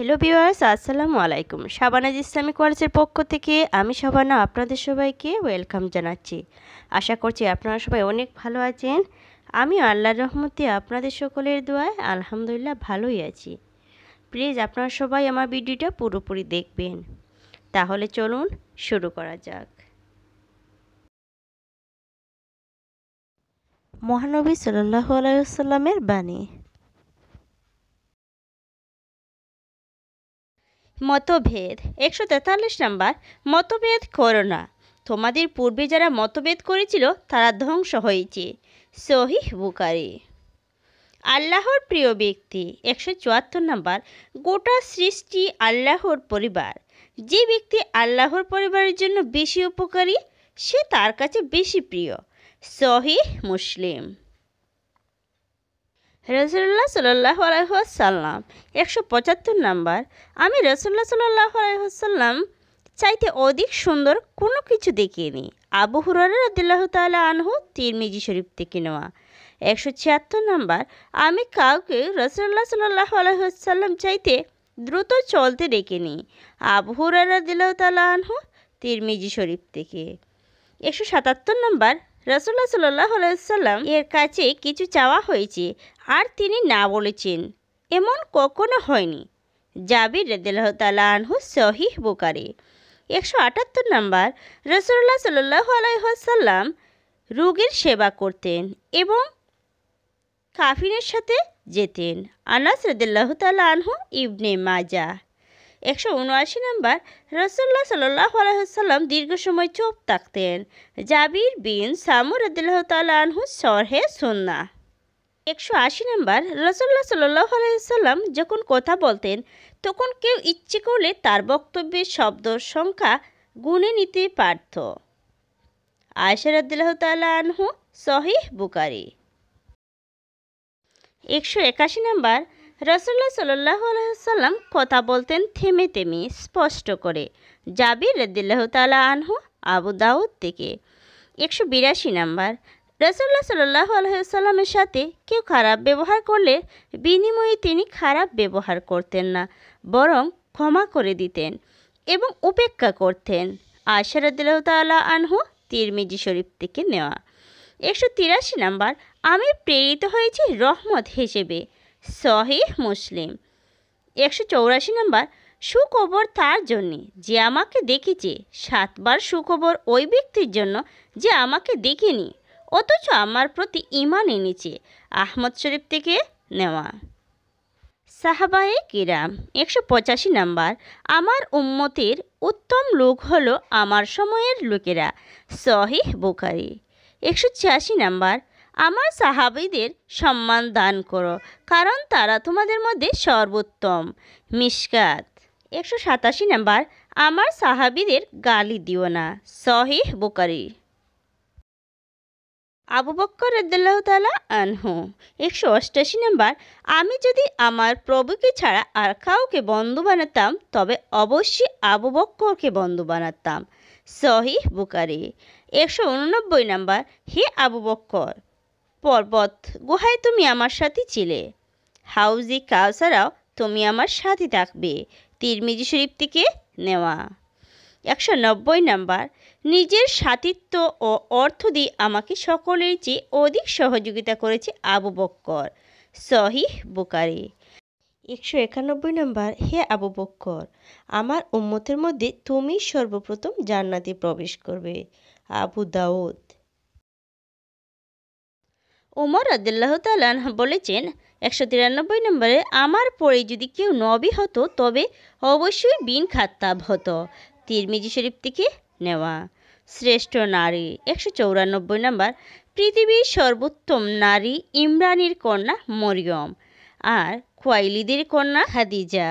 hello বিওয়ার্স আসসালামু আলাইকুম শাবানাজ ইসলামী কলেজের পক্ষ থেকে আমি শাবানা আপনাদের সবাইকে ওয়েলকাম জানাচ্ছি আশা করছি আপনারা সবাই অনেক ভালো আছেন আমি আল্লাহর রহমতে আপনাদের সকলের দোয়ায় আলহামদুলিল্লাহ ভালোই আছি প্লিজ আপনারা সবাই আমার ভিডিওটা পুরোপুরি দেখবেন তাহলে চলুন শুরু করা যাক মহানবী সাল্লাহ আলাইসাল্লামের বাণী মতভেদ একশো তেতাল্লিশ নাম্বার মতভেদ করো না তোমাদের পূর্বে যারা মতভেদ করেছিল তারা ধ্বংস হয়েছে সহিহ বুকারি আল্লাহর প্রিয় ব্যক্তি একশো চুয়াত্তর নাম্বার গোটা সৃষ্টি আল্লাহর পরিবার যে ব্যক্তি আল্লাহর পরিবারের জন্য বেশি উপকারী সে তার কাছে বেশি প্রিয় সহি মুসলিম রসুল্লাহ সাল্লাহ আলাইসাল্লাম একশো পঁচাত্তর নাম্বার আমি রসুল্লাহ সাল্লাহ আলাইসাল্লাম চাইতে অধিক সুন্দর কোনো কিছু দেখিনি আবু হুরার রদুল্লাহ তালা আনহু তিরমিজি শরীফ থেকে নেওয়া একশো ছিয়াত্তর নাম্বার আমি কাউকে রসুল্লাহ সাল্লাহ আলাইসাল্লাম চাইতে দ্রুত চলতে দেখিনি আবু হুরার রদুল্লাহ তালা আনহু তিরমিজি শরীফ থেকে একশো সাতাত্তর নাম্বার রসুল্লাহ সাল্লাহ আলাইসাল্লাম এর কাছে কিছু চাওয়া হয়েছে আর তিনি না বলেছেন এমন কখনো হয়নি জাবির রেদেলাহ তালাহু সহিহ বোকারে একশো আটাত্তর নম্বর রসুল্লাহ সাল্লাহ আলাইসাল্লাম রোগীর সেবা করতেন এবং কাফিনের সাথে যেতেন আনাস রদুল্লাহ তালা আনহু ইবনে মাজা একশো উনআশি নম্বর রসুল্লাহ সাল্লাহ আলাইসাল্লাম দীর্ঘ সময় চুপ থাকতেন জাবির বিন সামুর আদিল্লাহ তালহু সরহে সন্না একশো আশি নম্বর রসুল্লাহ সাল্লাহ আলহ্লাম যখন কথা বলতেন তখন কেউ ইচ্ছে করলে তার বক্তব্যের শব্দ সংখ্যা গুণে নিতে পারত আয়সার আদিল্লাহ তালহু সহিহ বুকারি একশো একাশি নম্বর রসুল্লা সাল্লাহ আলাইসাল্লাম কথা বলতেন থেমে থেমে স্পষ্ট করে জাবির রদিল্লাহ তালা আনহু আবু দাউদ থেকে একশো বিরাশি নাম্বার রসুল্লাহ সাল্লাহ আলহামের সাথে কেউ খারাপ ব্যবহার করলে বিনিময়ে তিনি খারাপ ব্যবহার করতেন না বরং ক্ষমা করে দিতেন এবং উপেক্ষা করতেন আশারদুল্লাহ তাল্লাহ আনহু তিরমিজি শরীফ থেকে নেওয়া একশো তিরাশি নাম্বার আমি প্রেরিত হয়েছি রহমত হিসেবে সহি মুসলিম একশো চৌরাশি নম্বর সুখবর তার জন্যে যে আমাকে দেখেছে সাতবার সুখবর ওই ব্যক্তির জন্য যে আমাকে দেখেনি অথচ আমার প্রতি ইমান এনেছে আহমদ শরীফ থেকে নেওয়া সাহাবায়ে কিরাম একশো পঁচাশি নাম্বার আমার উম্মতের উত্তম লোক হলো আমার সময়ের লোকেরা সহিহ বুখারি একশো ছিয়াশি নাম্বার আমার সাহাবিদের সম্মান দান করো কারণ তারা তোমাদের মধ্যে সর্বোত্তম মিসকাত একশো সাতাশি নাম্বার আমার সাহাবিদের গালি দিও না সহিহ বোকারি আবু বক্কর রদ্দাল্লাহ তালা আনহু একশো অষ্টাশি নাম্বার আমি যদি আমার প্রভুকে ছাড়া আর কাউকে বন্ধু বানাতাম তবে অবশ্যই আবু বক্করকে বন্ধু বানাতাম সহি বুকারি একশো উননব্বই নাম্বার হে আবু বক্কর পর্বত গুহায় তুমি আমার সাথে ছিলে হাউজি কাউসারাও তুমি আমার সাথে থাকবে তিরমিজি শরীফ থেকে নেওয়া একশো নব্বই নাম্বার নিজের সাতিত্ব ও অর্থ দিয়ে আমাকে সকলের চেয়ে অধিক সহযোগিতা করেছে আবু বক্কর সহি বুকারি একশো একানব্বই নম্বর হে আবু বক্কর আমার উন্মতের মধ্যে তুমি সর্বপ্রথম জান্নাতে প্রবেশ করবে আবু দাউদ ওমর আদুল্লাহ তালান বলেছেন একশো তিরানব্বই নম্বরে আমার পরে যদি কেউ নবী হতো তবে অবশ্যই বিন খাত্তাব হতো তিরমিজি শরীফ থেকে নেওয়া শ্রেষ্ঠ নারী একশো চৌরানব্বই নম্বর পৃথিবীর সর্বোত্তম নারী ইমরানির কন্যা মরিয়ম আর খোয়াইলিদের কন্যা হাদিজা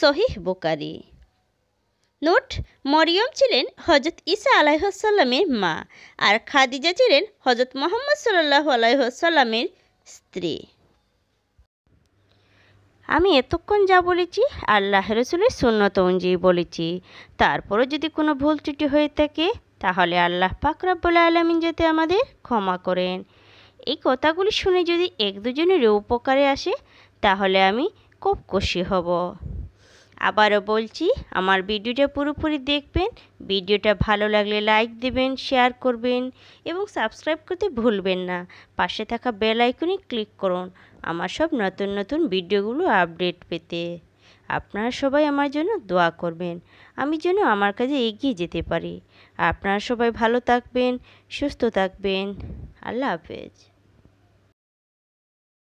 সহিহ বোকারি নোট মরিয়ম ছিলেন হজরত ইসা আলাইহসাল্লামের মা আর খাদিজা ছিলেন হজরত মোহাম্মদ সাল্লাহ আলাইহসাল্লামের স্ত্রী আমি এতক্ষণ যা বলেছি আল্লাহ রসুলের সুন্নত অনুযায়ী বলেছি তারপরও যদি কোনো ভুল ত্রুটি হয়ে থাকে তাহলে আল্লাহ পাকরাবুল আলমিন যাতে আমাদের ক্ষমা করেন এই কথাগুলি শুনে যদি এক দুজনেরও উপকারে আসে তাহলে আমি খুব খুশি হব আবারও বলছি আমার ভিডিওটা পুরোপুরি দেখবেন ভিডিওটা ভালো লাগলে লাইক দেবেন শেয়ার করবেন এবং সাবস্ক্রাইব করতে ভুলবেন না পাশে থাকা বেল আইকনে ক্লিক করুন আমার সব নতুন নতুন ভিডিওগুলো আপডেট পেতে আপনারা সবাই আমার জন্য দোয়া করবেন আমি যেন আমার কাজে এগিয়ে যেতে পারি আপনারা সবাই ভালো থাকবেন সুস্থ থাকবেন আল্লাহ হাফেজ